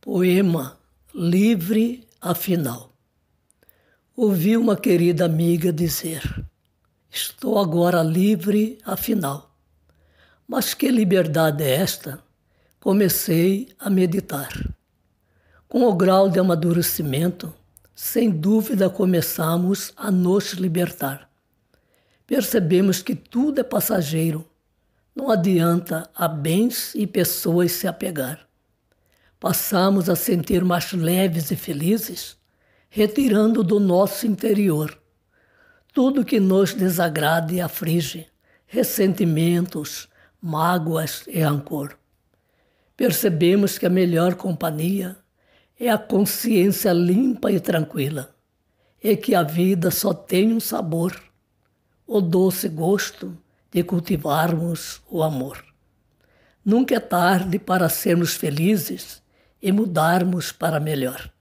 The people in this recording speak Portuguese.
Poema Livre Afinal. Ouvi uma querida amiga dizer: Estou agora livre, afinal. Mas que liberdade é esta? Comecei a meditar. Com o grau de amadurecimento, sem dúvida começamos a nos libertar. Percebemos que tudo é passageiro não adianta a bens e pessoas se apegar. Passamos a sentir mais leves e felizes, retirando do nosso interior tudo que nos desagrada e aflige, ressentimentos, mágoas e rancor. Percebemos que a melhor companhia é a consciência limpa e tranquila, e que a vida só tem um sabor, o doce gosto de cultivarmos o amor. Nunca é tarde para sermos felizes e mudarmos para melhor.